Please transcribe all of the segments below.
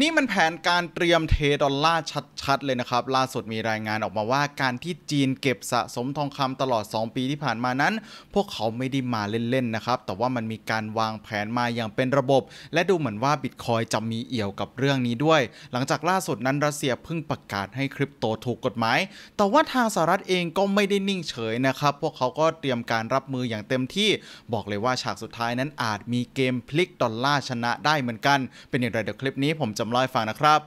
นี่มันแผนการเตรียมเทดอลลาร์ชัด ๆ เลยนะครับ ล่าสุดมีรายงานออกมาว่าการที่จีนเก็บสะสมทองคำตลอด 2 ปีที่ผ่านมานั้น พวกเขาไม่ได้มาเล่น ๆ นะครับ แต่ว่ามันมีการวางแผนมาอย่างเป็นระบบ และดูเหมือนว่าบิตคอยจะมีเอี่ยวกับเรื่องนี้ด้วย หลังจากล่าสุดนั้นรัสเซียเพิ่งประกาศให้คริปโตถูกกฎหมาย แต่ว่าทางสหรัฐเองก็ไม่ได้นิ่งเฉยนะครับพวกเขาก็เตรียมการรับมืออย่างเต็มที่บอกเลยว่าฉากสุดท้ายนั้นอาจมีเกมพลิกดอลลาร์ชนะได้เหมือนกัน เป็นอย่างไรเดี๋ยวคลิปนี้ผมจะจำลอยฟังนะครับ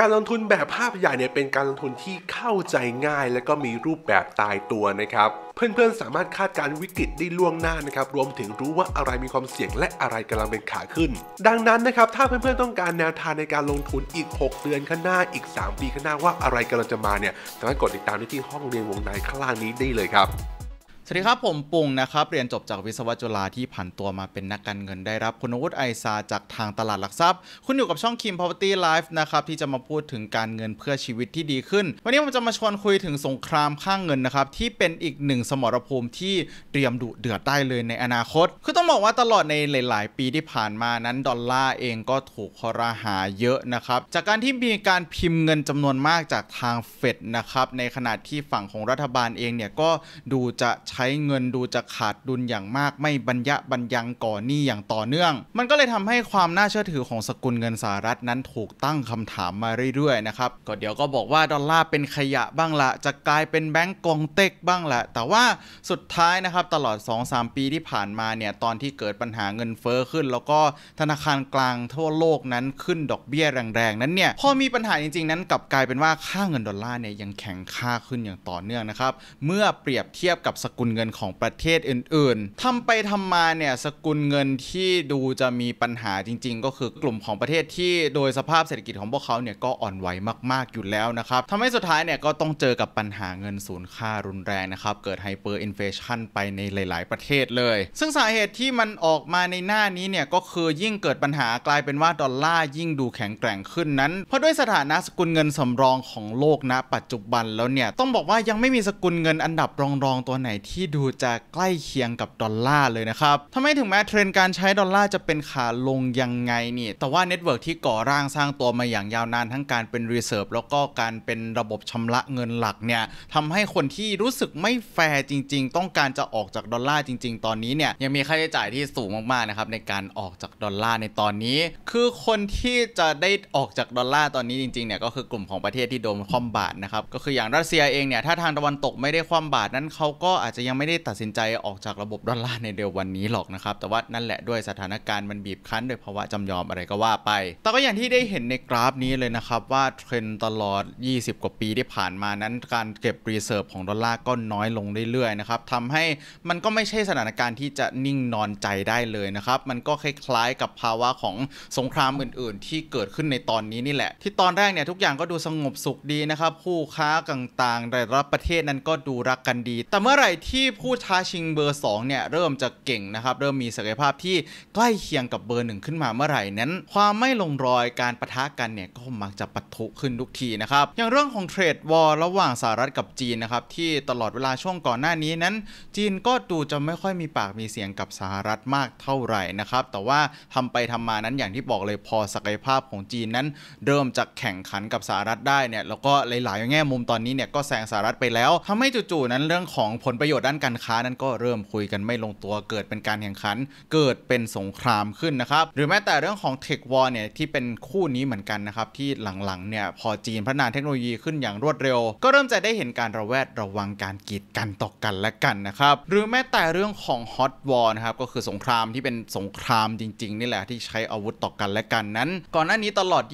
การลงทุนแบบภาพใหญ่เนี่ย เป็นการลงทุนที่เข้าใจง่าย และก็มีรูปแบบตายตัวนะครับ เพื่อนๆสามารถคาดการวิกฤตได้ล่วงหน้านะครับ รวมถึงรู้ว่าอะไรมีความเสี่ยงและอะไรกำลังเป็นขาขึ้น ดังนั้นนะครับ ถ้าเพื่อนๆต้องการแนวทางในการลงทุนอีก 6เดือนข้างหน้าอีก 3 ปีข้างหน้าว่าอะไรกำลังจะมาเนี่ยสามารถกดติดตามได้ที่ห้องเรียนวงในข้างล่างนี้ได้เลยครับสวัสดีครับ ผมปุงนะครับ เรียนจบจากวิศวะจุฬาที่ผ่านตัวมาเป็นนักการเงินได้รับ คุณวุฒิไอซา จากทางตลาดหลักทรัพย์ คุณอยู่กับช่องคิม Property Life นะครับ ที่จะมาพูดถึงการเงินเพื่อชีวิตที่ดีขึ้น วันนี้ผมจะมาชวนคุยถึงสงครามข้างเงินนะครับ ที่เป็นอีกหนึ่งสมรภูมิที่เตรียมดุเดือดได้เลยในอนาคต คือต้องบอกว่าตลอดในหลาย ๆ ปีที่ผ่านมานั้น ดอลลาร์เองก็ถูกคอรหาเยอะนะครับจากการที่มีการพิมพ์เงินจำนวนมากจากทางเฟดนะครับในขณะที่ฝั่งของรัฐบาลเองเนี่ยก็ดูจะช้เงินดูจะขาดดุลอย่างมากไม่บรรยะ บรรยัง ก่อหนี้อย่างต่อเนื่อง มันก็เลยทำให้ความน่าเชื่อถือของสกุลเงินสหรัฐนั้นถูกตั้งคำถามมา เรื่อย ๆ นะครับ ก็ เดี๋ยวก็บอกว่า ดอลลาร์ เป็นขยะบ้างละ จะกลายเป็นแบงก์กองเต็กบ้างละ แต่ว่าสุดท้ายนะครับตลอด 2-3 ปีที่ผ่านมาเนี่ยตอนที่เกิดปัญหาเงินเฟอ้อขึ้น แล้วก็ธนาคารกลางทั่วโลกนั้นขึ้นดอกเบี้ยแรงๆนั้นเนี่ยพอมีปัญหาจริงๆนั้นกลับกลายเป็นว่าค่าเงินดอลลาร์เนี่ยยังแข็งค่าขึ้นอย่างต่อเนื่องนะครับเมื่อเปรียบเทียบกับสกุลลเงินของประเทศอื่น ๆ ทำไปทำมาเนี่ยสกุลเงินที่ดูจะมีปัญหาจริง ๆ ก็คือกลุ่มของประเทศที่โดยสภาพเศรษฐกิจของพวกเขาเนี่ยก็อ่อนไหวมากๆ อยู่แล้วนะครับ ทำให้สุดท้ายเนี่ยก็ต้องเจอกับปัญหาเงินศูนย์ค่ารุนแรงนะครับ เกิดไฮเปอร์อินเฟชันไปในหลาย ๆ ประเทศเลย ซึ่งสาเหตุที่มันออกมาในหน้านี้เนี่ยก็คือยิ่งเกิดปัญหากลายเป็นว่าดอลลาร์ยิ่งดูแข็งแกร่งขึ้นนั้น เพราะด้วยสถานะสกุลเงินสำรองของโลกณ ปัจจุบันแล้วเนี่ย ต้องบอกว่ายังไม่มีสกุลเงินอันดับรองๆตัวไหนที่ที่ดูจะใกล้เคียงกับดอลลาร์เลยนะครับ ทำไมถึงแม้เทรนด์การใช้ดอลลาร์จะเป็นขาลงยังไงนี่แต่ว่าเน็ตเวิร์กที่ก่อร่างสร้างตัวมาอย่างยาวนานทั้งการเป็นรีเซิร์ฟแล้วก็การเป็นระบบชำระเงินหลักเนี่ย ทำให้คนที่รู้สึกไม่แฟร์จริง ๆ ต้องการจะออกจากดอลลาร์จริง ๆตอนนี้เนี่ย ยังมีค่าใช้จ่ายที่สูงมาก ๆ นะครับในการออกจากดอลลาร์ในตอนนี้ คือคนที่จะได้ออกจากดอลลาร์ตอนนี้จริงๆเนี่ย ก็คือกลุ่มของประเทศที่โดนคว่ำบาตรนะครับ ก็คืออย่างรัสเซียเองเนี่ย ถ้าทางตะวันตกไม่ได้คว่ำบาตรนั้นเขาก็อาจจะจะยังไม่ได้ตัดสินใจออกจากระบบดอลลาร์ในเดียววันนี้หรอกนะครับแต่ว่านั่นแหละด้วยสถานการณ์มันบีบคั้นด้วยภาวะจำยอมอะไรก็ว่าไป แต่ก็อย่างที่ได้เห็นในกราฟนี้เลยนะครับว่าเทรนตลอด20 กว่าปีที่ผ่านมานั้นการเก็บรีเซิร์ฟของดอลลาร์ก็น้อยลงเรื่อยๆนะครับทำให้มันก็ไม่ใช่สถานการณ์ที่จะนิ่งนอนใจได้เลยนะครับมันก็คล้ายๆกับภาวะของสงครามอื่นๆ ที่เกิดขึ้นในตอนนี้นี่แหละ ที่ตอนแรกเนี่ยทุกอย่างก็ดูสงบสุขดีนะครับผู้ค้าต่างๆแต่ละประเทศนั้นก็ดูรักกันดี แต่เมื่อไหร่ที่ผู้ท้าชิงเบอร์ 2 เนี่ย เริ่มจะเก่งนะครับ เริ่มมีศักยภาพที่ใกล้เคียงกับเบอร์หนึ่งขึ้นมาเมื่อไหร่นั้น ความไม่ลงรอยการประทะกันเนี่ย ก็มักจะปะทุขึ้นทุกทีนะครับ อย่างเรื่องของเทรดวอลระหว่างสหรัฐกับจีนนะครับ ที่ตลอดเวลาช่วงก่อนหน้านี้นั้นจีนก็ดูจะไม่ค่อยมีปากมีเสียงกับสหรัฐมากเท่าไหร่นะครับแต่ว่าทำไปทำมานั้นอย่างที่บอกเลยพอศักยภาพของจีนนั้นเริ่มจะแข่งขันกับสหรัฐได้เนี่ยแล้วก็หลาย ๆ แง่มุมตอนนี้เนี่ยก็แซงสหรัฐไปแล้ว ทำให้จู่ ๆ นั้นเรื่องของผลประโยชน์ชน์ด้านการค้านั้นก็เริ่มคุยกันไม่ลงตัวเกิดเป็นการแข่งขันเกิดเป็นสงครามขึ้นนะครับ หรือแม้แต่เรื่องของเทควอร์เนี่ยที่เป็นคู่นี้เหมือนกันนะครับที่หลังๆเนี่ยพอจีนพัฒนาเทคโนโลยีขึ้นอย่างรวดเร็วก็เริ่มจะได้เห็นการระแวดระวังการกีดกันต่อกันและกันนะครับหรือแม้แต่เรื่องของฮอตวอร์นะครับก็คือสงครามที่เป็นสงครามจริงๆนี่แหละที่ใช้อาวุธต่อกันและกันนั้นก่อนหน้านี้ตลอด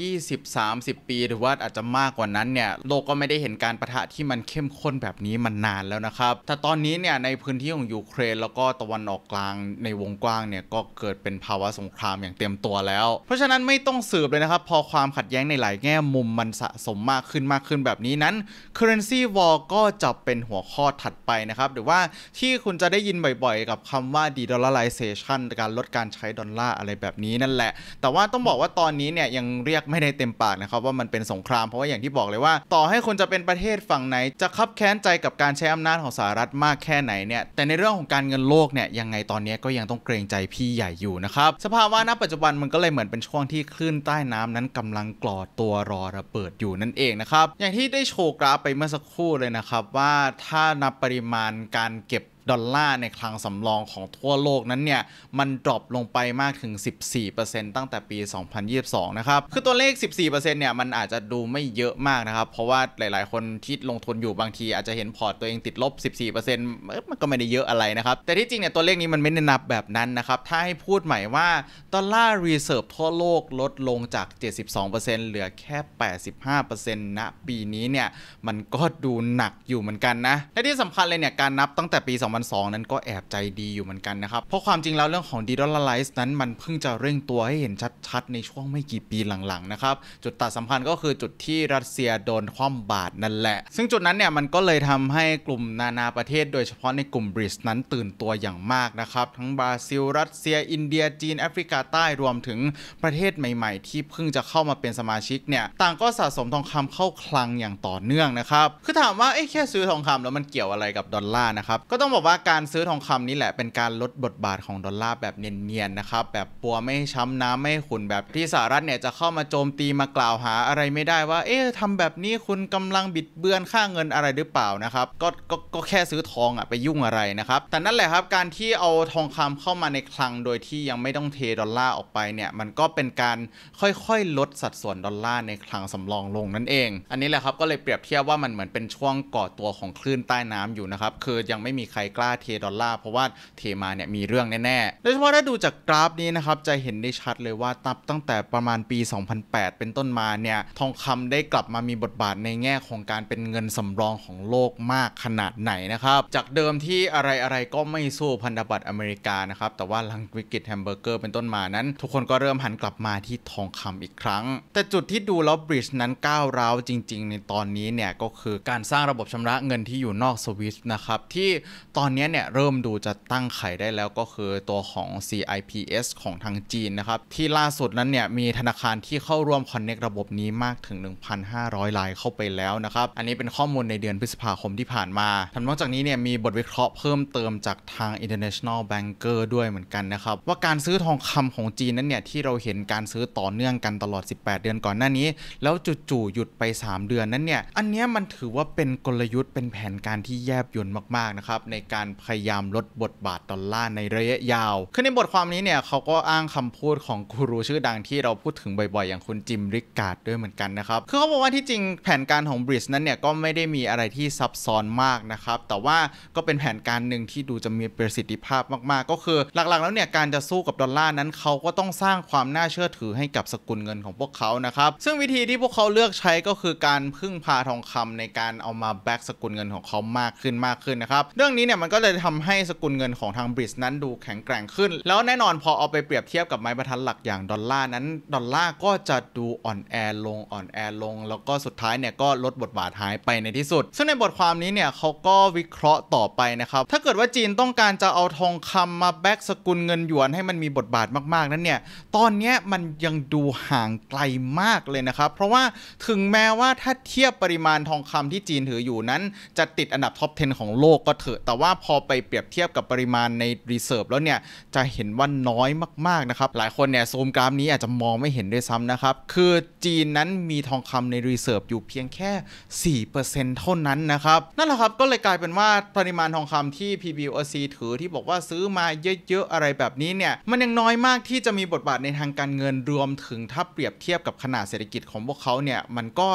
20-30ปีหรือว่าอาจจะมากกว่านั้นเนี่ยโลกก็ไม่ได้เห็นการประทะที่มันเข้มข้นแบบนี้มานานแล้วนะครับแต่ตอนนี้ี้เนี่ยในพื้นที่ของยูเครน แล้วก็ตะวันออกกลางในวงกว้างเนี่ยก็เกิดเป็นภาวะสงครามอย่างเต็มตัวแล้ว เพราะฉะนั้นไม่ต้องสืบเลยนะครับ พอความขัดแย้งในหลายแง่มุมมันสะสมมากขึ้นมากขึ้นแบบนี้นั้น currency war ก็จะเป็นหัวข้อถัดไปนะครับหรือว่าที่คุณจะได้ยินบ่อยๆ กับคำว่า de-dollarization การลดการใช้ดอลลาร์อะไรแบบนี้นั่นแหละ แต่ว่าต้องบอกว่าตอนนี้เนี่ยยังเรียกไม่ได้เต็มปากนะครับว่ามันเป็นสงครามเพราะว่าอย่างที่บอกเลยว่า ต่อให้คุณจะเป็นประเทศฝั่งไหน จะคับแค้นใจกับการใช้อำนาจของสหรัฐมากแค่ไหนเนี่ย แต่ในเรื่องของการเงินโลกเนี่ย ยังไงตอนนี้ก็ยังต้องเกรงใจพี่ใหญ่อยู่นะครับ สภาวะณปัจจุบันมันก็เลยเหมือนเป็นช่วงที่คลื่นใต้น้ำนั้นกำลังกลอดตัวรอระเบิดอยู่นั่นเองนะครับ อย่างที่ได้โชว์กราฟไปเมื่อสักครู่เลยนะครับว่าถ้านับปริมาณการเก็บดอลลาร์ในคลังสำรองของทั่วโลกนั้นเนี่ยมันดรอปลงไปมากถึง 14%ตั้งแต่ปี 2022 นะครับ คือตัวเลข 14%เนี่ยมันอาจจะดูไม่เยอะมากนะครับ เพราะว่าหลายๆ คนที่ลงทุนอยู่บางที อาจจะเห็นพอร์ตตัวเองติดลบ 14%มันก็ไม่ได้เยอะอะไรนะครับ แต่ที่จริงเนี่ยตัวเลขนี้มันไม่ได้นับแบบนั้นนะครับ ถ้าให้พูดใหม่ว่าดอลลาร์รีเซิร์ฟทั่วโลกลดลงจาก 72%เหลือแค่ 85%ณนะปีนี้เนี่ยมันก็ดูหนักอยู่เหมือนกันนะ และที่สำคัญเลยเนี่ยการนับตั้งแต่ปี2ันสองนั้นก็แอบใจดีอยู่เหมือนกันนะครับ เพราะความจริงแล้วเรื่องของ d e d o l l a r i z e นั้นมันเพิ่งจะเร่งตัวให้เห็นชัด ๆ ในช่วงไม่กี่ปีหลังๆนะครับ จุดตัดสำคัญก็คือจุดที่รัสเซียโดนคว่ำบาตรนั่นแหละ ซึ่งจุดนั้นเนี่ย มันก็เลยทำให้กลุ่มนานาประเทศ โดยเฉพาะในกลุ่มบริสนั้นตื่นตัวอย่างมากนะครับ ทั้งบราซิลรัสเซีย อินเดียจีนแอฟริกาใต้รวมถึงประเทศใหม่ ๆ ที่เพิ่งจะเข้ามาเป็นสมาชิกเนี่ยต่างก็สะสมทองคำเข้าคลังอย่างต่อเนื่องนะครับ คือถามว่าเอ๊ะแค่ซื้อทองคำแล้วมันเกี่ยวอะไรกับดอลลาร์นะครับก็ต้องบอกว่าการซื้อทองคำนี่แหละเป็นการลดบทบาทของดอลลาร์แบบเนียนๆนะครับ แบบปัวไม่ช้าน้ำไม่ขุนแบบที่สหรัฐเนี่ยจะเข้ามาโจมตีมากล่าวหาอะไรไม่ได้ว่า เอ๊ะทำแบบนี้คุณกำลังบิดเบือน ค่าเงินอะไรหรือเปล่านะครับก็ก็ก็แค่ซื้อทองอ่ะไปยุ่งอะไรนะครับแต่นั่นแหละครับการที่เอาทองคำเข้ามาในคลังโดยที่ยังไม่ต้องเทดอลลาร์ออกไปเนี่ย มันก็เป็นการค่อยๆ ลดสัดส่วนดอลลาร์ในคลังสำรองลงนั่นเอง อันนี้แหละครับก็เลยเปรียบเทียบว่ามันเหมือนเป็นช่วงก่อตัวของคลื่นใต้น้ำอยู่นะครับคือยังไม่มีใครกล้าเทดอลลาร์เพราะว่าเทมาเนี่ยมีเรื่องแน่ๆโดยเฉพาะถ้าดูจากกราฟนี้นะครับจะเห็นได้ชัดเลยว่าตับ ตั้งแต่ประมาณปี 2008 เป็นต้นมาเนี่ยทองคำได้กลับมามีบทบาทในแง่ของการเป็นเงินสำรองของโลกมากขนาดไหนนะครับจากเดิมที่อะไรอะไรก็ไม่สู้พันธบัตรอเมริกานะครับ แต่ว่าหลังวิกฤตแฮมเบอร์เกอร์เป็นต้นมานั้นทุกคนก็เริ่มหันกลับมาที่ทองคำอีกครั้ง แต่จุดที่ดูแล้วบริดจ์นั้นก้าวร้าวจริงๆ ในตอนนี้เนี่ยก็คือการสร้างระบบชำระเงินที่อยู่นอกสวิสนะครับที่ตอนอนนี้เนี่ยเริ่มดูจะตั้งไข่ได้แล้วก็คือตัวของ CIPS ของทางจีนนะครับ ที่ล่าสุดนั้นเนี่ยมีธนาคารที่เข้าร่วม Connect ระบบนี้มากถึง 1,500 รายเข้าไปแล้วนะครับ อันนี้เป็นข้อมูลในเดือนพฤษภาคมที่ผ่านมาทั้งนอกจากนี้เนี่ยมีบทวิเคราะห์เพิ่มเติมจากทาง International Banker ด้วยเหมือนกันนะครับ ว่าการซื้อทองคำของจีนนั้นเนี่ยที่เราเห็นการซื้อต่อเนื่องกันตลอด 18 เดือนก่อนหน้านี้ แล้วจู่ๆหยุดไป 3 เดือนนั้นเนี่ยอันนี้มันถือว่าเป็นกลยุทธ์เป็นแผนการที่แยบยลมากๆนะครับในกการพยายามลดบทบาท ดอลลาร์ในระยะยาว คือในบทความนี้เนี่ยเขาก็อ้างคำพูดของกูรูชื่อดังที่เราพูดถึงบ่อยๆ อย่างคุณจิมริกกา์ดด้วยเหมือนกันนะครับ คือเขาบอกว่าที่จริงแผนการของบริสนั้นเนี่ย ก็ไม่ได้มีอะไรที่ซับซ้อนมากนะครับ แต่ว่าก็เป็นแผนการหนึ่งที่ดูจะมีประสิทธิภาพมากๆ ก็คือหลักๆ แล้วเนี่ยการจะสู้กับดอลลาร์นั้นเขาก็ต้องสร้างความน่าเชื่อถือให้กับสกุลเงินของพวกเขานะครับ ซึ่งวิธีที่พวกเขาเลือกใช้ก็คือการพึ่งพาทองคำในการเอามาแบกสกุลเงินของเขามากขึ้นมากขึ้นนะครับเรื่องนี้เนี่ยเนี่ยมันก็เลยทำให้สกุลเงินของทางบริสนั้นดูแข็งแกร่งขึ้น แล้วแน่นอนพอเอาไปเปรียบเทียบกับไม้บรรทัดหลักอย่างดอลลาร์ นั้นดอลลาร์ก็จะดูอ่อนแอลงอ่อนแอลง แล้วก็สุดท้ายเนี่ยก็ลดบทบาทหายไปในที่สุด ซึ่งในบทความนี้เนี่ยเขาก็วิเคราะห์ต่อไปนะครับ ถ้าเกิดว่าจีนต้องการจะเอาทองคำมาแบกสกุลเงินหยวนให้มันมีบทบาทมากๆ นั้นเนี่ย ตอนนี้มันยังดูห่างไกลมากเลยนะครับ เพราะว่าถึงแม้ว่าถ้าเทียบปริมาณทองคำที่จีนถืออยู่นั้น จะติดอันดับท็อป10 ของโลกก็เถอะแต่ว่าว่าพอไปเปรียบเทียบกับปริมาณในรีเซิร์ฟแล้วเนี่ย จะเห็นว่าน้อยมาก ๆนะครับ หลายคนเนี่ยซูมกราฟนี้อาจจะมองไม่เห็นด้วยซ้ำนะครับ คือจีนนั้นมีทองคำในรีเซิร์ฟอยู่เพียงแค่ 4%เท่านั้นนะครับ นั่นแหละครับก็เลยกลายเป็นว่า ปริมาณทองคำที่ PBOC ถือที่บอกว่าซื้อมาเยอะ ๆ อะไรแบบนี้เนี่ย มันยังน้อยมากที่จะมีบทบาทในทางการเงินรวมถึงถ้าเปรียบเทียบกับขนาดเศรษฐกิจของพวกเขาเนี่ยมันก็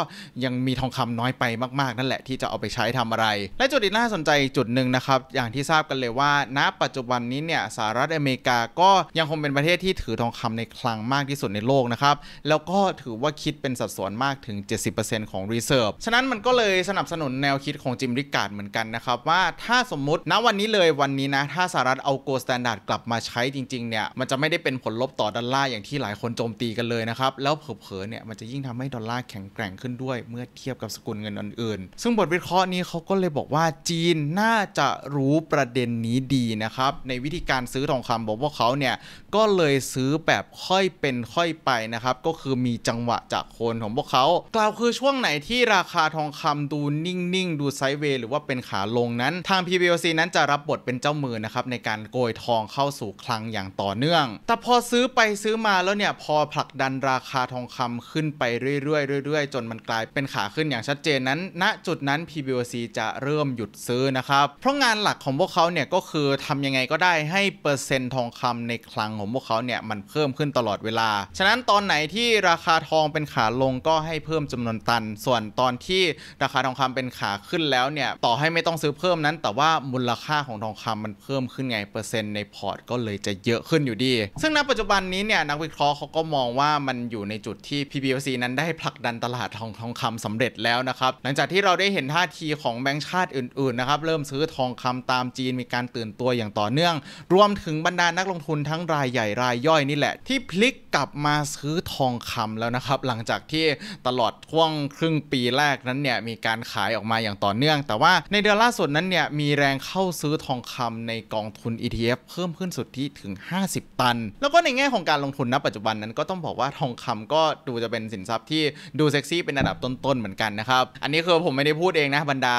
ยังมีทองคำน้อยไปมากๆ นั่นแหละที่จะเอาไปใช้ทำอะไร และจุดที่น่าสนใจจุดหนึ่งนะครับับอย่างที่ทราบกันเลยว่าณปัจจุบันนี้เนี่ยสหรัฐอเมริกาก็ยังคงเป็นประเทศที่ถือทองคำในคลังมากที่สุดในโลกนะครับ แล้วก็ถือว่าคิดเป็นสัดส่วนมากถึง 70%ของรีเซิร์ฟฉะนั้นมันก็เลยสนับสนุนแนวคิดของจิมริกาดเหมือนกันนะครับ ว่าถ้าสมมติณวันนี้เลยวันนี้นะ ถ้าสหรัฐเอาโกลด์สแตนดาร์ดกลับมาใช้จริงๆเนี่ยมันจะไม่ได้เป็นผลลบต่อดอลลาร์อย่างที่หลายคนโจมตีกันเลยนะครับแล้วเผลอๆเนี่ยมันจะยิ่งทำให้ดอลลาร์แข็งแกร่งขึ้นด้วยเมื่อเทียบกับสกุลเงินอื่นๆซึ่งบทวิเคราะห์นี้เขาก็เลยบอกว่าจีนน่าจะรู้ประเด็นนี้ดีนะครับในวิธีการซื้อทองคำบอกว่าเขาเนี่ยก็เลยซื้อแบบค่อยเป็นค่อยไปนะครับก็คือมีจังหวะจากคนของพวกเขา กล่าวคือช่วงไหนที่ราคาทองคำดูนิ่งๆดูไซด์เวย์ หรือว่าเป็นขาลงนั้น ทาง PBOC นั้นจะรับบทเป็นเจ้ามือนะครับในการโกยทองเข้าสู่คลังอย่างต่อเนื่อง แต่พอซื้อไปซื้อมาแล้วเนี่ยพอผลักดันราคาทองคำขึ้นไปเรื่อยๆเรื่อยๆจนมันกลายเป็นขาขึ้นอย่างชัดเจนนั้น ณจุดนั้น PBOC จะเริ่มหยุดซื้อนะครับเพราะงานหลักของพวกเขาเนี่ยก็คือทำยังไงก็ได้ให้เปอร์เซ็นต์ทองคำในคลังของพวกเขาเนี่ยมันเพิ่มขึ้นตลอดเวลา ฉะนั้นตอนไหนที่ราคาทองเป็นขาลงก็ให้เพิ่มจำนวนตัน ส่วนตอนที่ราคาทองคำเป็นขาขึ้นแล้วเนี่ยต่อให้ไม่ต้องซื้อเพิ่มนั้น แต่ว่ามูลค่าของทองคำมันเพิ่มขึ้นไงเปอร์เซ็นต์ในพอร์ตก็เลยจะเยอะขึ้นอยู่ดี ซึ่งณปัจจุบันนี้เนี่ยนักวิเคราะห์เขาก็มองว่ามันอยู่ในจุดที่ PBOC นั้นได้ผลักดันตลาดทองทองคำสำเร็จแล้วนะครับ หลังจากที่เราได้เห็นท่าทีของแบงก์ชาติอื่นๆนะครับเริ่มซื้อทองคทำตามจีนมีการตื่นตัวอย่างต่อเนื่อง รวมถึงบรรดานักลงทุนทั้งรายใหญ่รายย่อยนี่แหละ ที่พลิกกลับมาซื้อทองคำแล้วนะครับ หลังจากที่ตลอดช่วง ครึ่งปีแรกนั้นเนี่ย มีการขายออกมาอย่างต่อเนื่อง แต่ว่าในเดือนล่าสุดนั้นเนี่ยมีแรงเข้าซื้อทองคำในกองทุน ETF เพิ่มขึ้นสุดที่ถึง 50 ตัน แล้วก็ในแง่ของการลงทุนณปัจจุบันนั้นก็ต้องบอกว่าทองคำก็ดูจะเป็นสินทรัพย์ที่ดูเซ็กซี่เป็นระดับต้นๆเหมือนกันนะครับอันนี้คือผมไม่ได้พูดเองนะบรรดา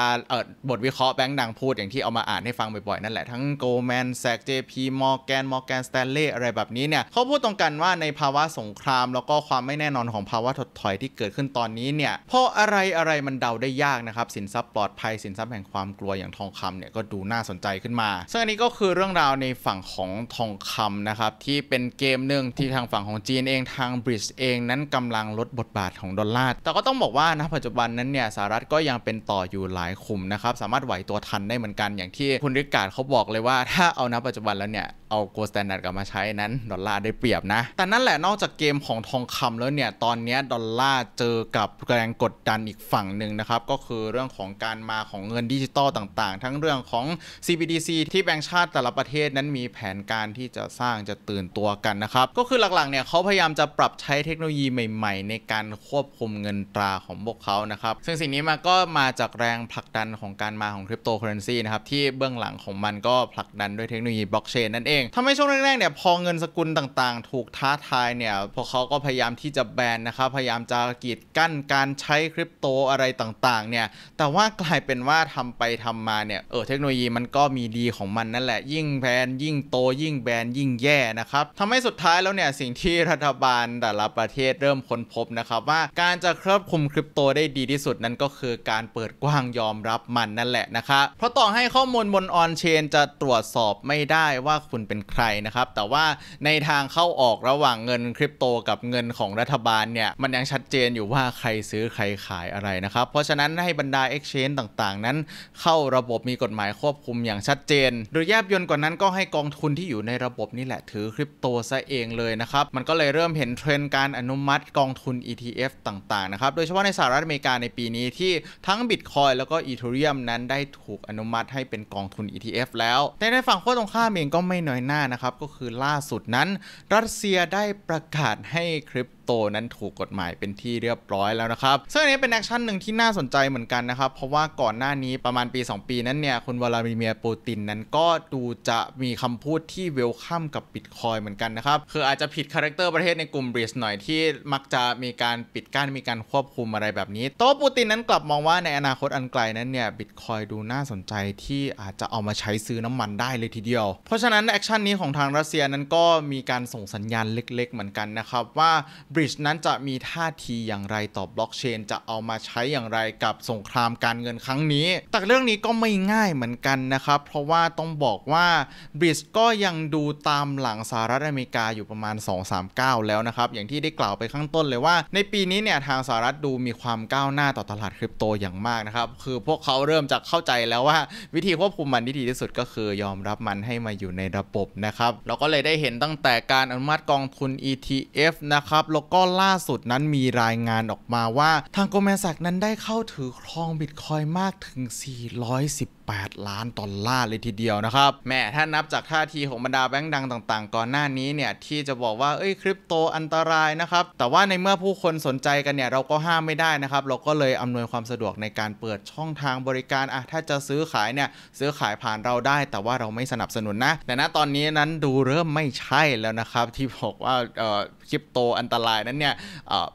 บทวิเคราะห์แบงก์ดังพูดอย่างที่เอามาาอ่านให้ฟังบ่อยๆ นั่นแหละทั้งโกลแมนแซกเจพีมอร์แกนมอร์แกนสแตนเล่อะไรแบบนี้เนี่ย เขาพูดตรงกันว่าในภาวะสงครามแล้วก็ความไม่แน่นอนของภาวะถดถอยที่เกิดขึ้นตอนนี้เนี่ย เพราะอะไรอะไรมันเดาได้ยากนะครับ สินทรัพย์ปลอดภัย สินทรัพย์แห่งความกลัวอย่างทองคำเนี่ยก็ดูน่าสนใจขึ้นมา ซึ่งอันนี้ก็คือเรื่องราวในฝั่งของทองคำนะครับที่เป็นเกมหนึ่งที่ทางฝั่งของจีนเองทางบริตเองนั้นกำลังลดบทบาทของดอลลาร์แต่ก็ต้องบอกว่านะปัจจุบันนั้นเนี่ยสหรัฐก็ยังเป็นต่ออยู่หลายขุมนะครับสามารถไหวตัวทันได้เหมือนกันอย่างางที่คุณริกการเขาบอกเลยว่าถ้าเอานะปัจจุบันแล้วเนี่ย เอาโกลด์สแตนดาร์ดกลับมาใช้นั้น ดอลลาร์ได้เปรียบนะ แต่นั่นแหละนอกจากเกมของทองคำแล้วเนี่ย ตอนนี้ดอลลาร์เจอกับแรงกดดันอีกฝั่งหนึ่งนะครับ ก็คือเรื่องของการมาของเงินดิจิตอลต่างๆ ทั้งเรื่องของ CBDC ที่แบงก์ชาติแต่ละประเทศนั้นมีแผนการที่จะสร้างจะตื่นตัวกันนะครับก็คือหลักๆเนี่ยเขาพยายามจะปรับใช้เทคโนโลยีใหม่ๆ ในการควบคุมเงินตราของพวกเขานะครับซึ่งสิ่งนี้มาก็มาจากแรงผลักดันของการมาของคริปโตเคอเรนซีนะครับที่เบื้องหลังของมันก็ผลักดันด้วยเทคโนโลยีบล็อกเชน นั่น เอง ทำให้ช่วงแรกๆเนี่ยพอเงินสกุลต่างๆ ถูกท้าทายเนี่ยพวกเขาก็พยายามที่จะแบนนะครับพยายามจะกีดกั้นการใช้คริปโตอะไรต่างๆเนี่ยแต่ว่ากลายเป็นว่าทำไปทำมาเนี่ยเออเทคโนโลยีมันก็มีดีของมันนั่นแหละ ยิ่งแบนยิ่งโตยิ่งแบน ยิ่งแย่นะครับทำให้สุดท้ายแล้วเนี่ยสิ่งที่รัฐบาลแต่ละประเทศเริ่มค้นพบนะครับว่าการจะครอบคุมคริปโตได้ดีที่สุดนั้นก็คือการเปิดกว้างยอมรับมันนั่นแหละนะครับเพราะต่อให้ข้อข้อมูลบนออนเชน จะตรวจสอบไม่ได้ว่าคุณเป็นใคร นะ ครับ แต่ว่าในทางเข้าออกระหว่างเงินคริปโต กับเงินของรัฐบาล เนี่ย มันยังชัดเจนอยู่ว่าใครซื้อใครขายอะไร นะ ครับ เพราะฉะนั้นให้ บรรดา Exchange ต่างๆ นั้น เข้าระบบมีกฎหมายควบคุมอย่างชัดเจน หรือแยบยนต์กว่านั้นก็ให้กองทุนที่อยู่ในระบบนี่แหละถือคริปโตซะเองเลยนะครับมันก็เลยเริ่มเห็นเทรนด์การอนุมัติกองทุน ETF ต่างๆนะครับโดยเฉพาะในสหรัฐอเมริกาในปีนี้ที่ทั้ง Bitcoin แล้วก็อีทูเรียมนั้นได้ถูกอนุมัติให้เป็นกองทุน ETF แล้วแต่ในฝั่งขั้วตรงข้ามเอง ก็ไม่น้อยหน้า นะ ครับ ก็คือล่าสุดนั้น รัสเซียได้ประกาศให้คริปตนั้นถูกกฎหมายเป็นที่เรียบร้อยแล้วนะครับ ซึ่งอันนี้เป็นแอคชั่นหนึ่งที่น่าสนใจเหมือนกันนะครับ เพราะว่าก่อนหน้านี้ประมาณปี 2 ปีนั้นเนี่ย คุณวลาดิเมียร์ปูตินนั้นก็ดูจะมีคำพูดที่ เวลคัมกับบิตคอยเหมือนกันนะครับ คืออาจจะผิดคาแรคเตอร์ประเทศในกลุ่มบริสหน่อยที่มักจะมีการปิดกั้นมีการควบคุมอะไรแบบนี้โตปูตินนั้นกลับมองว่าในอนาคตอันไกลนั้นเนี่ยบิตคอยดูน่าสนใจที่อาจจะเอามาใช้ซื้อน้ำมันได้เลยทีเดียว เพราะฉะนั้นแอคชั่นนี้ของทางรัสเซียนั้นก็มีการส่งสัญญาณเล็กๆ เหมือนกันนะครับว่าบริ์นั้นจะมีท่าทีอย่างไรต่อบล็อกเชนจะเอามาใช้อย่างไรกับสงครามการเงินครั้งนี้ แต่เรื่องนี้ก็ไม่ง่ายเหมือนกันนะครับ เพราะว่าต้องบอกว่าบริ์ก็ยังดูตามหลังสหรัฐอเมริกาอยู่ประมาณ 2-3-9 แล้วนะครับ อย่างที่ได้กล่าวไปข้างต้นเลยว่า ในปีนี้เนี่ยทางสหรัฐดูมีความก้าวหน้าต่อตลาดคริปโตอย่างมากนะครับคือพวกเขาเริ่มจะเข้าใจแล้วว่าวิธีควบคุมมันที่ดีที่สุดก็คือยอมรับมันให้มาอยู่ในระบบนะครับเราก็เลยได้เห็นตั้งแต่การอนุมัติกองทุน ETF นะครับล้วก็ล่าสุดนั้นมีรายงานออกมาว่า ทางโกลแมนสักนั้นได้เข้าถือครองบิตคอยมากถึง 410 8ล้านดอลลาร์เลยทีเดียวนะครับ แม่ถ้านับจากท่าทีของบรรดาแบงก์ดังต่างๆ ก่อนหน้านี้เนี่ย ที่จะบอกว่าเอ้ยคริปโตอันตรายนะครับ แต่ว่าในเมื่อผู้คนสนใจกันเนี่ย เราก็ห้ามไม่ได้นะครับ เราก็เลยอำนวยความสะดวกในการเปิดช่องทางบริการอะถ้าจะซื้อขายเนี่ยซื้อขายผ่านเราได้ แต่ว่าเราไม่สนับสนุนนะแต่ณตอนนี้นั้นดูเริ่มไม่ใช่แล้วนะครับที่บอกว่าเอ่อคริปโตอันตราไลนั้นเนี่ย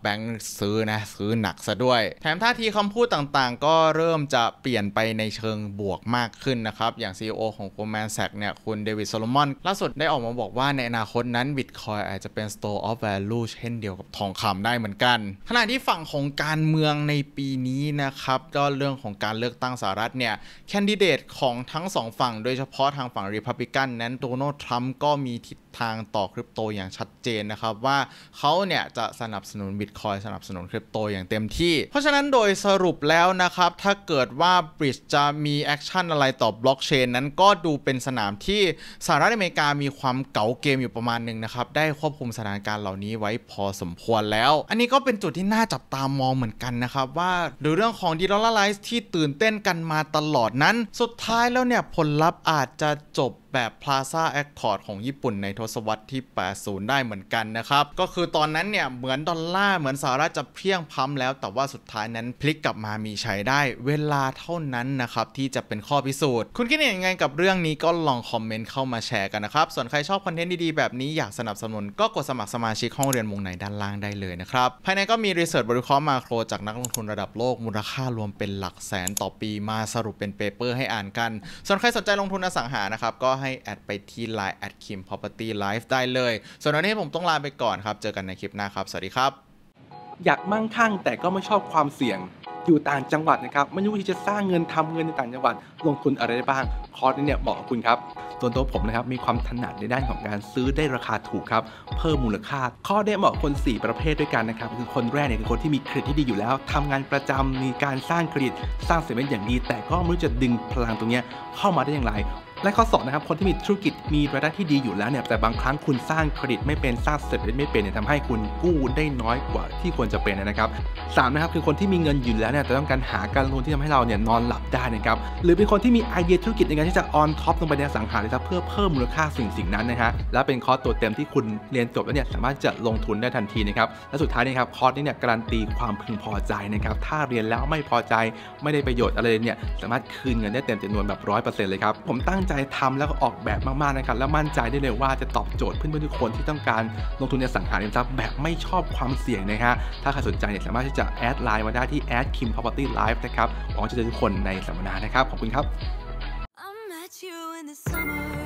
แบงค์ซื้อนะ ซื้อหนักซะด้วย แถมท่าทีคำพูดต่างๆ ก็เริ่มจะเปลี่ยนไปในเชิงบวกมากขึ้นนะครับ อย่าง CEO ของ Goldman Sachs เนี่ยคุณเดวิดโซโลมอนล่าสุดได้ออกมาบอกว่าในอนาคตนั้นบิตคอยอาจจะเป็น store of value เช่นเดียวกับทองคำได้เหมือนกัน ขณะที่ฝั่งของการเมืองในปีนี้นะครับ ก็เรื่องของการเลือกตั้งสหรัฐเนี่ยแคนดิเดตของทั้งสองฝั่งโดยเฉพาะทางฝั่งริพับลิกันนั้นโดนัลด์ทรัมป์ก็มีทิศทางต่อคริปโตอย่างชัดเจนนะครับว่าเขาเนี่ยจะสนับสนุนบิตคอยสนับสนุนคริปโตอย่างเต็มที่เพราะฉะนั้นโดยสรุปแล้วนะครับ ถ้าเกิดว่าบริดจ์จะมีแอคชั่นอะไรต่อบล็อกเชนนั้นก็ดูเป็นสนามที่สหรัฐอเมริกามีความเก๋าเกมอยู่ประมาณหนึ่งนะครับได้ควบคุมสถานการณ์เหล่านี้ไว้พอสมควรแล้ว อันนี้ก็เป็นจุดที่น่าจับตามองเหมือนกันนะครับว่าหรือเรื่องของดีลลาร์ไลซ์ที่ตื่นเต้นกันมาตลอดนั้น สุดท้ายแล้วเนี่ยผลลัพธ์อาจจะจบแบบ Plaza Accord ของญี่ปุ่นในทศวรรษที่ 80 ได้เหมือนกันนะครับ ก็คือตอนนั้นเนี่ย เหมือนดอลลาร์เหมือนสหรัฐจะเพียงพั้มแล้วแต่ว่าสุดท้ายนั้นพลิกกลับมามีใช้ได้เวลาเท่านั้นนะครับ ที่จะเป็นข้อพิสูจน์ คุณคิดเห็นยังไงกับเรื่องนี้ก็ลองคอมเมนต์เข้ามาแชร์กันนะครับ ส่วนใครชอบคอนเทนต์ดี ๆ แบบนี้อยากสนับสนุน ก็กดสมัครสมาชิกห้องเรียนุงในด้านล่างได้เลยนะครับ ภายในก็มีรีเสิร์ชบริคร์มาโครจากนักลงทุนระดับโลกมูลค่ารวมเป็นหลักแสน ต่อปีมาสรุปเป็นเปเปอร์ ให้อ่านกัน ส่วนใครสนใจลงทุนอสังหานะครับก็ให้แอดไปที่ Line แอดคิมพ r o p e r t y life ได้เลย ส่วนวันนี้ผมต้องลาไปก่อนครับ เจอกันในคลิปหน้าครับ สวัสดีครับ อยากมั่งคั่ง แต่ก็ไม่ชอบความเสี่ยง อยู่ต่างจังหวัดนะครับ ไม่รู้ที่จะสร้างเงินทำเงินในต่างจังหวัด ลงทุนอะไรได้บ้าง คอร์สนี้เนี่ยเหมาะกับคุณครับ ส่วนตัวผมนะครับ มีความถนัดในด้านของการซื้อได้ราคาถูกครับ เพิ่มมูลค่าร์อนี้เหมาะคน 4 ประเภทด้วยกันนะครับคือคนแรกเนี่ยคือคนที่มีเครดิตที่ดีอยู่แล้ว ทำงานประจำมีการสร้างเครดิต สร้างเซมเมน์อย่างดี แต่ก็ไม่รู้จะดึงพลังตรงนี้เข้ามาได้อย่างไรและข้อ2นะครับคนที่มีธุรกิจ มีรายได้ที่ดีอยู่แล้วเนี่ยแต่บางครั้งคุณสร้างเครดิตไม่เป็นสร้างเสร็จไม่เป็นเนี่ยทำให้คุณกู้ได้น้อยกว่าที่ควรจะเป็นนะครับสามนะครับคือคนที่มีเงินอยู่แล้วเนี่ยแต่ต้องการหาการลงทุนที่ทำให้เราเนี่ยนอนหลับได้นะครับหรือเป็นคนที่มีไอเดียธุรกิจในการที่จะออนท็อปลงไปในสังหาริมทรัพย์เพื่อเพิ่มมูลค่าสิ่งสิ่งนั้นนะฮะและเป็นคอร์สตัวเต็มที่คุณเรียนจบแล้วเนี่ยสามารถจะลงทุนได้ทันทีนะครับและสุดท้ายนี่ครับคอร์สนี้เนี่ยการันตีความพึงพอใจนะครับถ้าเรียนแล้วไม่พอใจไม่ได้ประโยชน์อะไรเนี่ยสามารถคืนเงินได้เต็มจำนวนแบบร้อยเปอร์เซ็นต์เลยครับผมตั้งใจใจทำแล้วก็ออกแบบมาก ๆ นะครับ แล้วมั่นใจได้เลยว่าจะตอบโจทย์เพื่อนๆ ทุกคนที่ต้องการลงทุนในสังหาริมทรัพย์แบบไม่ชอบความเสี่ยงนะฮะถ้าใครสนใจเนี่ยสามารถที่จะแอดไลน์มาได้ที่แอดคิมพาวเวอร์ตี้ไลฟ์นะครับหวังจะเจอทุกคนในสัมมนานะครับ ขอบคุณครับ